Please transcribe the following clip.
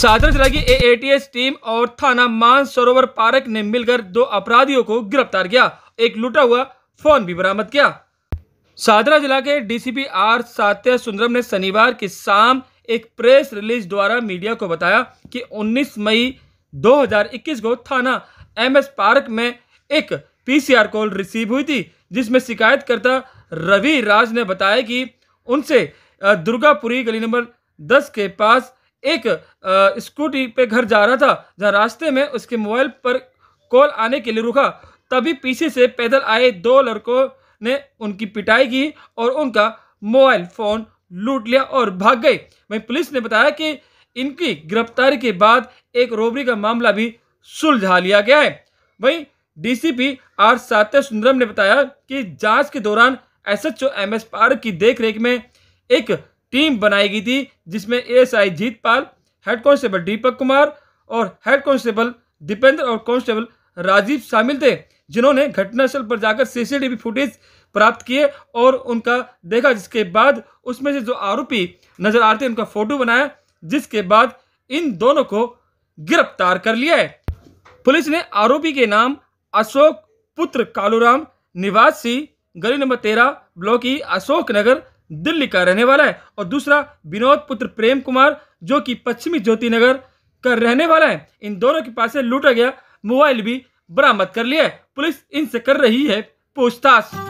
साधन जिला की एएटीएस टीम और थाना मान सरोवर पार्क ने मिलकर दो अपराधियों को गिरफ्तार किया एक लुटा हुआ फोन भी बरामद किया सादरा जिला के डीसीपी आर सात्य सुंदरम ने शनिवार की शाम एक प्रेस रिलीज द्वारा मीडिया को बताया कि 19 मई 2021 को थाना एमएस पार्क में एक पीसीआर कॉल रिसीव हुई थी जिसमें शिकायतकर्ता रवि राज ने बताया कि उनसे दुर्गापुरी गली नंबर 10 के पास एक स्कूटी पे घर जा रहा था जहाँ रास्ते में उसके मोबाइल पर कॉल आने के लिए रुका तभी पीछे से पैदल आए दो लड़कों ने उनकी पिटाई की और उनका मोबाइल फ़ोन लूट लिया और भाग गए वहीं पुलिस ने बताया कि इनकी गिरफ्तारी के बाद एक रोबरी का मामला भी सुलझा लिया गया है वहीं डीसीपी आर सात्य सुंदरम ने बताया कि जांच के दौरान एसएचओ एम एस पार्क की देखरेख में एक टीम बनाई गई थी जिसमें ASI Jeetpal head constable Deepak Kumar और हेड कांस्टेबल दीपेंद्र और कांस्टेबल राजीव शामिल थे जिन्होंने घटनास्थल पर जाकर सीसीटीवी फुटेज प्राप्त किए और उनका देखा जिसके बाद उसमें से जो आरोपी नजर आते उनका फोटो बनाया जिसके बाद इन दोनों को गिरफ्तार कर लिया है पुलिस ने आरोपी के नाम अशोक पुत्र कालूराम निवासी गली नंबर तेरह ब्लॉक ही अशोक नगर दिल्ली का रहने वाला है और दूसरा विनोद पुत्र प्रेम कुमार जो कि पश्चिमी ज्योति नगर का रहने वाला है इन दोनों के पास से लूटा गया मोबाइल भी बरामद कर लिया है पुलिस इनसे कर रही है पूछताछ